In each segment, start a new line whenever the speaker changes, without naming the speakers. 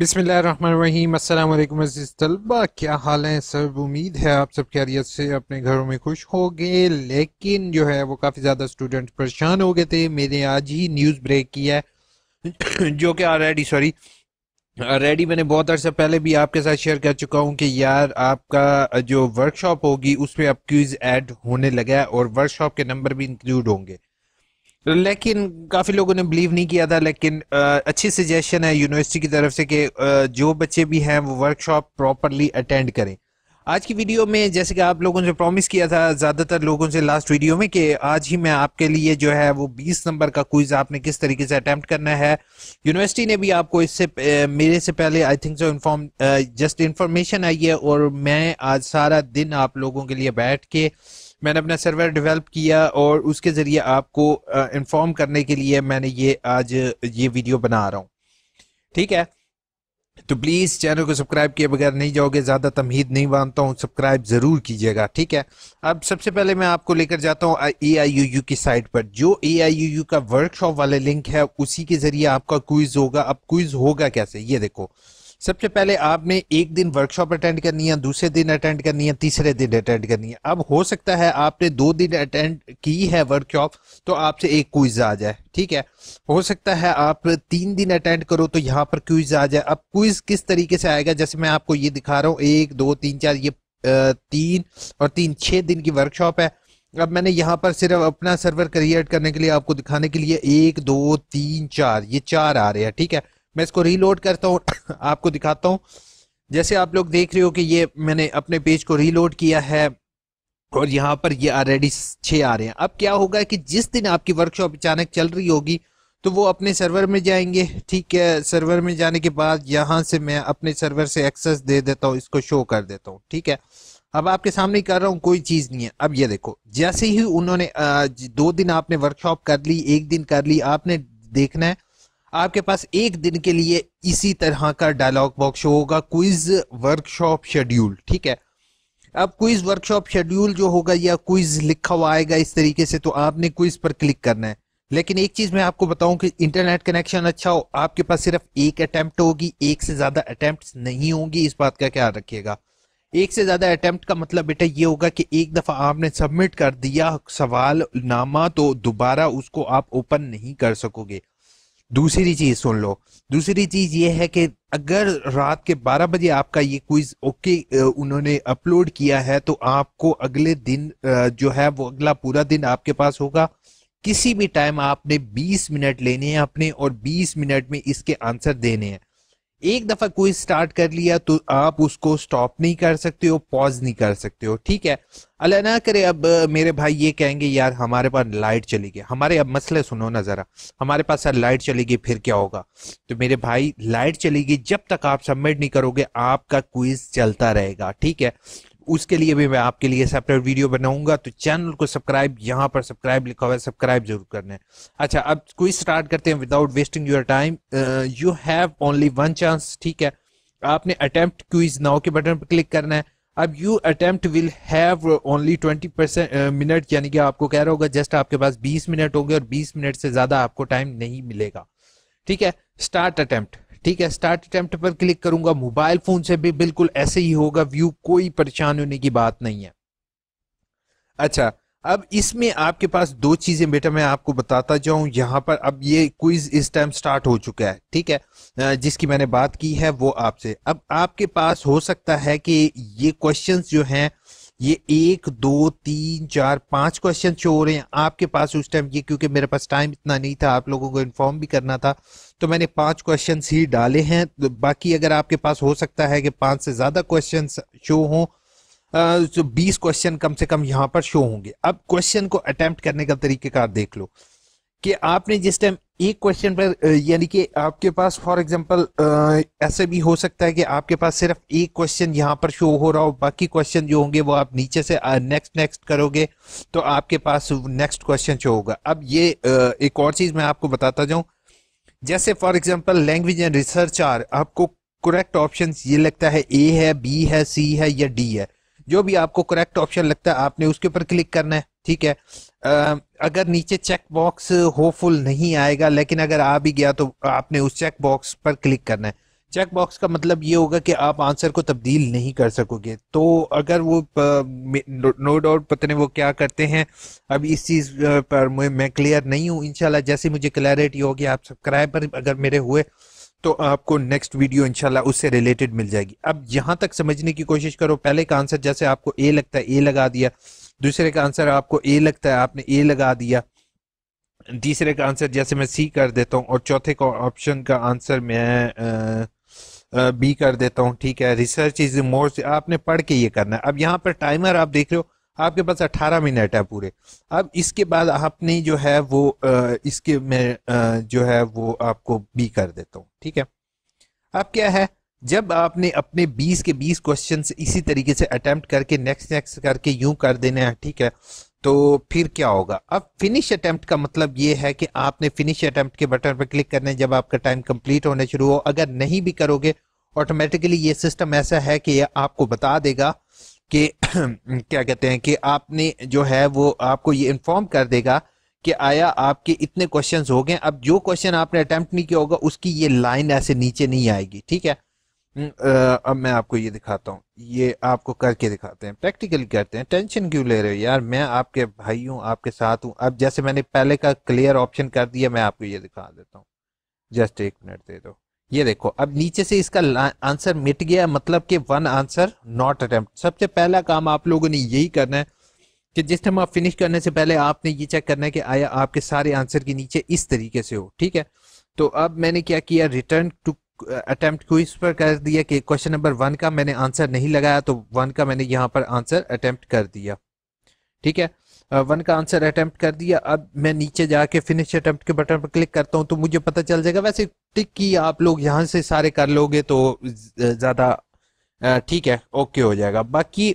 बिसमीम अल्लाम अजीज़ तलबा क्या हाल है सब उम्मीद है आप सब खैरियत से अपने घरों में खुश हो गए लेकिन जो है वो काफ़ी ज़्यादा स्टूडेंट परेशान हो गए थे मैंने आज ही न्यूज़ ब्रेक किया है जो कि ऑलरेडी सॉरी ऑलरेडी मैंने बहुत अर्से पहले भी आपके साथ शेयर कर चुका हूँ कि यार आपका जो वर्कशॉप होगी उसमें अब क्यूज़ ऐड होने लगा है और वर्कशॉप के नंबर भी इंक्लूड होंगे लेकिन काफ़ी लोगों ने बिलीव नहीं किया था लेकिन आ, अच्छी सजेशन है यूनिवर्सिटी की तरफ से कि जो बच्चे भी हैं वो वर्कशॉप प्रॉपरली अटेंड करें आज की वीडियो में जैसे कि आप लोगों से प्रॉमिस किया था ज़्यादातर लोगों से लास्ट वीडियो में कि आज ही मैं आपके लिए जो है वो 20 नंबर का क्विज आपने किस तरीके से अटैम्प्ट करना है यूनिवर्सिटी ने भी आपको इससे मेरे से पहले I think so inform just information आई है और मैं आज सारा दिन आप लोगों के लिए बैठ के मैंने अपना सर्वर डेवलप किया और उसके ज़रिए आपको इन्फॉर्म करने के लिए मैंने ये आज ये वीडियो बना रहा हूँ ठीक है तो प्लीज़ चैनल को सब्सक्राइब किए बगैर नहीं जाओगे ज़्यादा तमहीद नहीं मानता हूँ सब्सक्राइब ज़रूर कीजिएगा ठीक है अब सबसे पहले मैं आपको लेकर जाता हूँ ए आई यू यू की साइट पर जो ए आई यू यू का वर्कशॉप वाला लिंक है उसी के ज़रिए आपका क्विज़ होगा अब क्विज़ होगा कैसे ये देखो सबसे पहले आपने एक दिन वर्कशॉप अटेंड करनी है दूसरे दिन अटेंड करनी है तीसरे दिन अटेंड करनी है अब हो सकता है आपने दो दिन अटेंड की है वर्कशॉप तो आपसे एक क्विज आ जाए ठीक है हो सकता है आप तीन दिन अटेंड करो तो यहाँ पर क्विज आ जाए अब क्विज किस तरीके से आएगा जैसे मैं आपको ये दिखा रहा हूँ एक दो तीन चार ये तीन और तीन छः दिन की वर्कशॉप है अब मैंने यहाँ पर सिर्फ अपना सर्वर क्रिएट करने के लिए आपको दिखाने के लिए एक दो तीन चार ये चार आ रहे हैं ठीक है मैं इसको रीलोड करता हूँ आपको दिखाता हूँ जैसे आप लोग देख रहे हो कि ये मैंने अपने पेज को रीलोड किया है और यहाँ पर ये ऑलरेडी छः आ रहे हैं अब क्या होगा कि जिस दिन आपकी वर्कशॉप अचानक चल रही होगी तो वो अपने सर्वर में जाएंगे ठीक है सर्वर में जाने के बाद यहाँ से मैं अपने सर्वर से एक्सेस दे देता हूँ इसको शो कर देता हूँ ठीक है अब आपके सामने कर रहा हूँ कोई चीज़ नहीं है अब ये देखो जैसे ही उन्होंने दो दिन आपने वर्कशॉप कर ली एक दिन कर ली आपने देखना है आपके पास एक दिन के लिए इसी तरह का डायलॉग बॉक्स होगा क्विज वर्कशॉप शेड्यूल ठीक है अब क्विज वर्कशॉप शेड्यूल जो होगा या क्विज लिखा हुआ आएगा इस तरीके से तो आपने क्विज पर क्लिक करना है लेकिन एक चीज मैं आपको बताऊं कि इंटरनेट कनेक्शन अच्छा हो आपके पास सिर्फ एक अटेम्प्ट होगी एक से ज्यादा अटेम्प्ट नहीं होंगी इस बात का ख्याल रखिएगा एक से ज्यादा अटेम्प्ट का मतलब बेटा ये होगा कि एक दफा आपने सबमिट कर दिया सवाल नामा तो दोबारा उसको आप ओपन नहीं कर सकोगे दूसरी चीज सुन लो दूसरी चीज ये है कि अगर रात के 12 बजे आपका ये क्विज ओके उन्होंने अपलोड किया है तो आपको अगले दिन जो है वो अगला पूरा दिन आपके पास होगा किसी भी टाइम आपने 20 मिनट लेने हैं अपने और 20 मिनट में इसके आंसर देने हैं एक दफा क्विज स्टार्ट कर लिया तो आप उसको स्टॉप नहीं कर सकते हो पॉज नहीं कर सकते हो ठीक है अल्लाह ना करे अब मेरे भाई ये कहेंगे यार हमारे पास लाइट चली गई हमारे अब मसले सुनो ना ज़रा हमारे पास सर लाइट चली गई फिर क्या होगा तो मेरे भाई लाइट चली गई जब तक आप सबमिट नहीं करोगे आपका क्विज चलता रहेगा ठीक है उसके लिए भी मैं आपके लिए सेपरेट वीडियो बनाऊंगा तो चैनल को सब्सक्राइब यहाँ पर सब्सक्राइब लिखा हुआ है सब्सक्राइब जरूर करना है अच्छा अब कोई स्टार्ट करते हैं without wasting your time you have only one chance ठीक है आपने अटेम्प्ट क्विज नाउ के बटन पर क्लिक करना है अब you attempt will have only twenty percent minute यानी कि आपको कह रहा होगा जस्ट आपके पास बीस मिनट होंगे और बीस मिनट से ज़्यादा आपको टाइम नहीं मिलेगा ठीक है स्टार्ट अटेम्प्ट ठीक है स्टार्ट अटेम्प्ट पर क्लिक करूंगा मोबाइल फोन से भी बिल्कुल ऐसे ही होगा व्यू कोई परेशान होने की बात नहीं है अच्छा अब इसमें आपके पास दो चीजें बेटा मैं आपको बताता जाऊं यहां पर अब ये क्विज इस टाइम स्टार्ट हो चुका है ठीक है जिसकी मैंने बात की है वो आपसे अब आपके पास हो सकता है कि ये क्वेश्चंस जो हैं ये एक दो तीन चार पांच क्वेश्चन शो हो रहे हैं आपके पास उस टाइम ये क्योंकि मेरे पास टाइम इतना नहीं था आप लोगों को इन्फॉर्म भी करना था तो मैंने पांच क्वेश्चन ही डाले हैं तो बाकी अगर आपके पास हो सकता है कि पांच से ज़्यादा क्वेश्चन शो हों जो बीस क्वेश्चन कम से कम यहाँ पर शो होंगे अब क्वेश्चन को अटैम्प्ट करने का तरीक़ेकार देख लो कि आपने जिस टाइम एक क्वेश्चन पर यानी कि आपके पास फॉर एग्जांपल ऐसे भी हो सकता है कि आपके पास सिर्फ एक क्वेश्चन यहाँ पर शो हो रहा हो बाकी क्वेश्चन जो होंगे वो आप नीचे से नेक्स्ट नेक्स्ट करोगे तो आपके पास नेक्स्ट क्वेश्चन शो होगा अब ये एक और चीज़ मैं आपको बताता जाऊँ जैसे for example language and research are आपको करेक्ट ऑप्शन ये लगता है ए है बी है सी है या डी है जो भी आपको करेक्ट ऑप्शन लगता है आपने उसके ऊपर क्लिक करना है ठीक है आ, अगर नीचे चेक बॉक्स होपफुल नहीं आएगा लेकिन अगर आ भी गया तो आपने उस चेक बॉक्स पर क्लिक करना है चेक बॉक्स का मतलब ये होगा कि आप आंसर को तब्दील नहीं कर सकोगे तो अगर वो नो डाउट पता नहीं वो क्या करते हैं अब इस चीज़ पर मैं क्लियर नहीं हूँ इनशाला जैसे मुझे क्लैरिटी होगी आप सब्सक्राइब पर अगर मेरे हुए तो आपको नेक्स्ट वीडियो इनशाला उससे रिलेटेड मिल जाएगी अब यहाँ तक समझने की कोशिश करो पहले का आंसर जैसे आपको ए लगता है ए लगा दिया दूसरे का आंसर आपको ए लगता है आपने ए लगा दिया तीसरे का आंसर जैसे मैं सी कर देता हूँ और चौथे का ऑप्शन का आंसर मैं बी कर देता हूँ ठीक है रिसर्च इज मोर आपने पढ़ के ये करना है अब यहाँ पर टाइमर आप देख रहे हो आपके पास 18 मिनट है पूरे अब इसके बाद आपने जो है वो आ, इसके मैं जो है वो आपको बी कर देता हूँ ठीक है अब क्या है जब आपने अपने 20 के 20 क्वेश्चन इसी तरीके से अटेम्प्ट करके नेक्स्ट नेक्स्ट करके यूं कर देने हैं ठीक है तो फिर क्या होगा अब फिनिश अटेम्प्ट का मतलब ये है कि आपने फिनिश अटेम्प्ट के बटन पर क्लिक करने जब आपका टाइम कंप्लीट होने शुरू हो अगर नहीं भी करोगे ऑटोमेटिकली ये सिस्टम ऐसा है कि आपको बता देगा कि क्या कहते हैं कि आपने जो है वो आपको ये इन्फॉर्म कर देगा कि आया आपके इतने क्वेश्चन हो गए अब जो क्वेश्चन आपने अटैम्प्ट नहीं किया होगा उसकी ये लाइन ऐसे नीचे नहीं आएगी ठीक है हम्म, अब मैं आपको ये दिखाता हूँ ये आपको करके दिखाते हैं प्रैक्टिकली करते हैं टेंशन क्यों ले रहे हो यार मैं आपके भाई हूँ आपके साथ हूँ अब जैसे मैंने पहले का क्लियर ऑप्शन कर दिया मैं आपको ये दिखा देता हूँ जस्ट एक मिनट दे दो ये देखो अब नीचे से इसका आंसर मिट गया मतलब कि वन आंसर नॉट अटेम्प्ट सबसे पहला काम आप लोगों ने यही करना है कि जिस टाइम आप फिनिश करने से पहले आपने ये चेक करना है कि आया आपके सारे आंसर के नीचे इस तरीके से हो ठीक है तो अब मैंने क्या किया रिटर्न टू अटेम्प्ट क्विज पर कर दिया कि क्वेश्चन नंबर वन का मैंने आंसर नहीं लगाया तो वन का मैंने यहाँ पर आंसर अटेम्प्ट कर दिया ठीक है वन का आंसर अटेम्प्ट कर दिया अब मैं नीचे जाके फिनिश अटेम्प्ट के बटन पर क्लिक करता हूँ तो मुझे पता चल जाएगा वैसे टिक की आप लोग यहाँ से सारे कर लोगे तो ज़्यादा ठीक है ओके हो जाएगा बाकी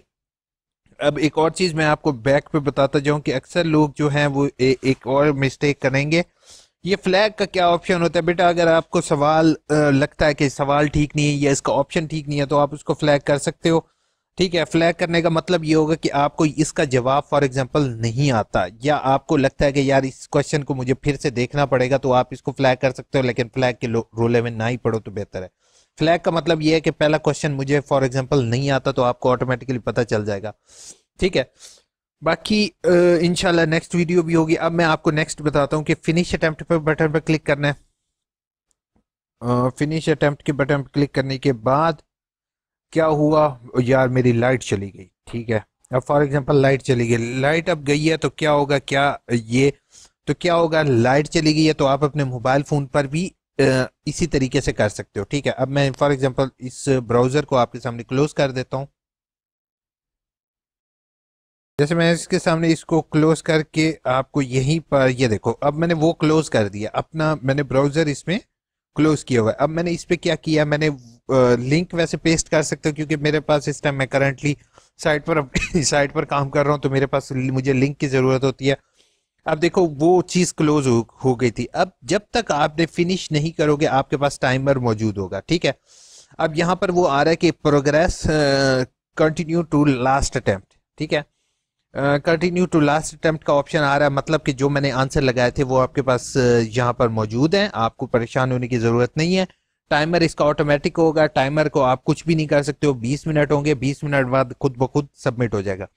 अब एक और चीज़ मैं आपको बैक पे बताता जाऊँ कि अक्सर लोग जो हैं वो ए, एक और मिस्टेक करेंगे ये फ्लैग का क्या ऑप्शन होता है बेटा अगर आपको सवाल लगता है कि सवाल ठीक नहीं है या इसका ऑप्शन ठीक नहीं है तो आप उसको फ्लैग कर सकते हो ठीक है फ्लैग करने का मतलब ये होगा कि आपको इसका जवाब फॉर एग्जांपल नहीं आता या आपको लगता है कि यार इस क्वेश्चन को मुझे फिर से देखना पड़ेगा तो आप इसको फ्लैग कर सकते हो लेकिन फ्लैग के रोले में ना ही पढ़ो तो बेहतर है फ्लैग का मतलब ये है कि पहला क्वेश्चन मुझे फॉर एग्जाम्पल नहीं आता तो आपको ऑटोमेटिकली पता चल जाएगा ठीक है बाकी इनशाला नेक्स्ट वीडियो भी होगी अब मैं आपको नेक्स्ट बताता हूँ कि फिनिश अटैम्प्ट बटन पर क्लिक करना है फिनिश अटैम्प्ट के बटन पर क्लिक करने के बाद क्या हुआ यार मेरी लाइट चली गई ठीक है अब फॉर एग्जांपल लाइट चली गई लाइट अब गई है तो क्या होगा क्या ये तो क्या होगा लाइट चली गई है तो आप अपने मोबाइल फ़ोन पर भी इसी तरीके से कर सकते हो ठीक है अब मैं फॉर एग्जांपल इस ब्राउज़र को आपके सामने क्लोज़ कर देता हूँ जैसे मैं इसके सामने इसको क्लोज करके आपको यहीं पर ये देखो अब मैंने वो क्लोज कर दिया अपना मैंने ब्राउजर इसमें क्लोज किया हुआ है अब मैंने इस पर क्या किया मैंने लिंक वैसे पेस्ट कर सकते हो क्योंकि मेरे पास इस टाइम मैं करंटली साइट पर साइट पर काम कर रहा हूँ तो मेरे पास मुझे लिंक की ज़रूरत होती है अब देखो वो चीज़ क्लोज हो, हो गई थी अब जब तक आपने फिनिश नहीं करोगे आपके पास टाइमर मौजूद होगा ठीक है अब यहाँ पर वो आ रहा है कि progress continue to last attempt ठीक है कंटिन्यू टू लास्ट अटैम्प्ट का ऑप्शन आ रहा है मतलब कि जो मैंने आंसर लगाए थे वो आपके पास uh, यहाँ पर मौजूद हैं आपको परेशान होने की ज़रूरत नहीं है टाइमर इसका ऑटोमेटिक होगा टाइमर को आप कुछ भी नहीं कर सकते हो 20 मिनट होंगे 20 मिनट बाद खुद ब खुद सबमिट हो जाएगा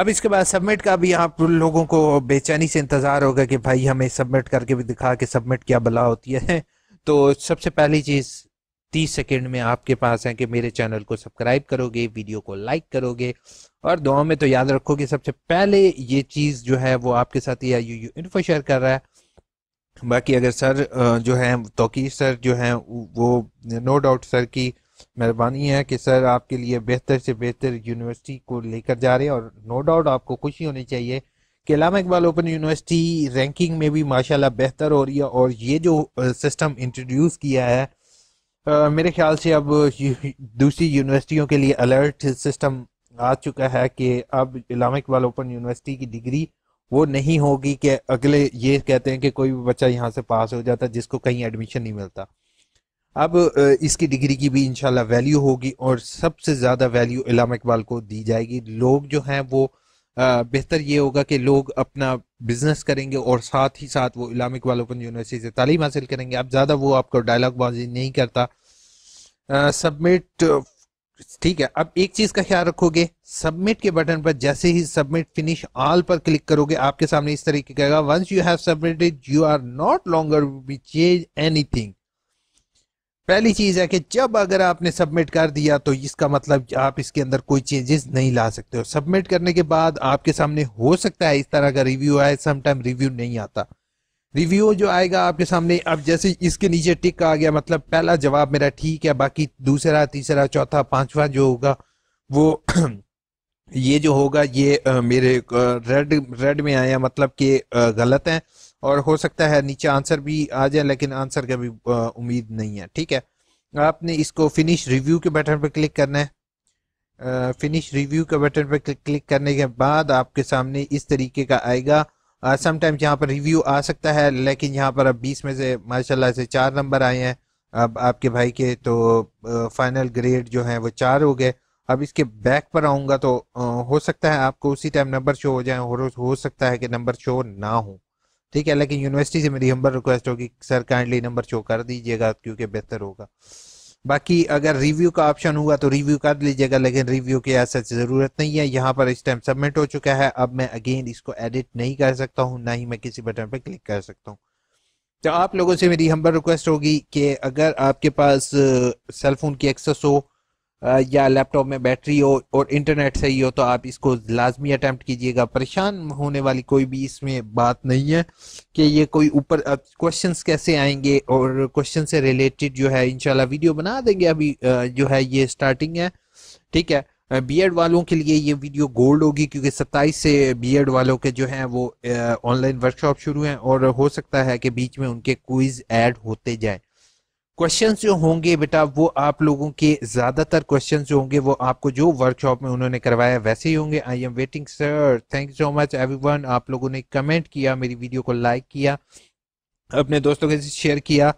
अब इसके बाद सबमिट का भी आप लोगों को बेचैनी से इंतज़ार होगा कि भाई हमें सबमिट करके भी दिखा के सबमिट क्या बला होती है तो सबसे पहली चीज़ तीस सेकेंड में आपके पास है कि मेरे चैनल को सब्सक्राइब करोगे वीडियो को लाइक करोगे और दुआ में तो याद रखो कि सबसे पहले ये चीज़ जो है वो आपके साथ या यू यू इन्फो शेयर कर रहा है बाकी अगर सर जो है तोकीर सर जो है वो नो डाउट सर की मेहरबानी है कि सर आपके लिए बेहतर से बेहतर यूनिवर्सिटी को लेकर जा रहे हैं और नो डाउट आपको खुशी होनी चाहिए कि Allama Iqbal open university ranking में भी माशाल्लाह बेहतर हो रही है और ये जो सिस्टम इंट्रोड्यूस किया है मेरे ख्याल से अब दूसरी यूनिवर्सिटियों के लिए अलर्ट सिस्टम आ चुका है कि अब इलामिक वाल ओपन यूनिवर्सिटी की डिग्री वो नहीं होगी कि अगले ये कहते हैं कि कोई भी बच्चा यहाँ से पास हो जाता जिसको कहीं एडमिशन नहीं मिलता अब इसकी डिग्री की भी इंशाल्लाह वैल्यू होगी और सबसे ज़्यादा वैल्यू इलाम इकबाल को दी जाएगी लोग जो हैं वो बेहतर ये होगा कि लोग अपना बिजनेस करेंगे और साथ ही साथ वो इलामिक वालोपन यूनिवर्सिटी से तालीम हासिल करेंगे अब ज़्यादा वो आपको डायलॉग बाजी नहीं करता सबमिट ठीक है अब एक चीज़ का ख्याल रखोगे सबमिट के बटन पर जैसे ही सबमिट फिनिश ऑल पर क्लिक करोगे आपके सामने इस तरीके का once you have submitted you are not longer we change anything पहली चीज़ है कि जब अगर आपने सबमिट कर दिया तो इसका मतलब आप इसके अंदर कोई चेंजेस नहीं ला सकते हो सबमिट करने के बाद आपके सामने हो सकता है इस तरह का रिव्यू आए समाइम रिव्यू नहीं आता रिव्यू जो आएगा आपके सामने अब जैसे इसके नीचे टिक आ गया मतलब पहला जवाब मेरा ठीक है बाकी दूसरा तीसरा चौथा पांचवा जो होगा वो ये जो होगा ये मेरे रेड रेड में आया मतलब कि गलत है और हो सकता है नीचे आंसर भी आ जाए लेकिन आंसर का भी उम्मीद नहीं है ठीक है आपने इसको फिनिश रिव्यू के बटन पर क्लिक करना है फिनिश रिव्यू के बटन पर क्लिक करने के बाद आपके सामने इस तरीके का आएगा समटाइम्स यहाँ पर रिव्यू आ सकता है लेकिन यहाँ पर अब बीस में से माशाला से चार नंबर आए हैं अब आपके भाई के तो फाइनल ग्रेड जो है वो चार हो गए अब इसके बैक पर आऊँगा तो हो सकता है आपको उसी टाइम नंबर शो हो जाए हो सकता है कि नंबर शो ना हो ठीक है लेकिन यूनिवर्सिटी से मेरी हम्बर रिक्वेस्ट होगी सर काइंडली नंबर शो कर दीजिएगा क्योंकि बेहतर होगा बाकी अगर रिव्यू का ऑप्शन हुआ तो रिव्यू कर लीजिएगा लेकिन रिव्यू की ऐसा ज़रूरत नहीं है यहाँ पर इस टाइम सबमिट हो चुका है अब मैं अगेन इसको एडिट नहीं कर सकता हूँ ना ही मैं किसी बटन पर क्लिक कर सकता हूँ तो आप लोगों से मेरी हम्बर रिक्वेस्ट होगी कि अगर आपके पास सेलफोन uh, की एक्सेस हो या लैपटॉप में बैटरी हो और इंटरनेट सही हो तो आप इसको लाजमी अटैम्प्ट कीजिएगा परेशान होने वाली कोई भी इसमें बात नहीं है कि ये कोई ऊपर क्वेश्चंस कैसे आएंगे और क्वेश्चन से रिलेटेड जो है इनशाला वीडियो बना देंगे अभी जो है ये स्टार्टिंग है ठीक है बीएड वालों के लिए ये वीडियो गोल्ड होगी क्योंकि सत्ताईस से बी वालों के जो हैं वो ऑनलाइन वर्कशॉप शुरू हैं और हो सकता है कि बीच में उनके क्विज ऐड होते जाएँ क्वेश्चंस जो होंगे बेटा वो आप लोगों के ज्यादातर क्वेश्चंस जो होंगे वो आपको जो वर्कशॉप में उन्होंने करवाया वैसे ही होंगे I am waiting sir thank you so much everyone आप लोगों ने कमेंट किया मेरी वीडियो को लाइक किया अपने दोस्तों के साथ शेयर किया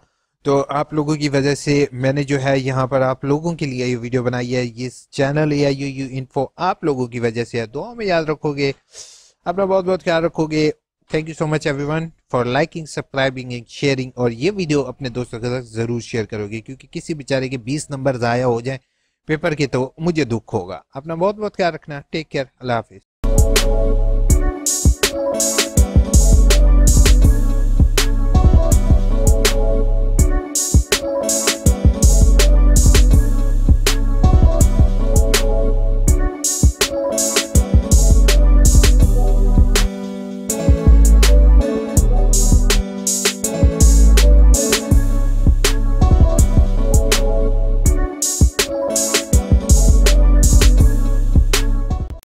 तो आप लोगों की वजह से मैंने जो है यहाँ पर आप लोगों के लिए ये वीडियो बनाई है ये चैनल या यू यू इन्फो आप लोगों की वजह से है दो में याद रखोगे अपना बहुत बहुत ख्याल रखोगे thank you so much everyone for liking subscribing and sharing और ये वीडियो अपने दोस्तों के साथ ज़रूर शेयर करोगे क्योंकि किसी बेचारे के 20 नंबर ज़ाया हो जाए पेपर के तो मुझे दुख होगा अपना बहुत बहुत ख्याल रखना टेक केयर अल्लाह हाफिज़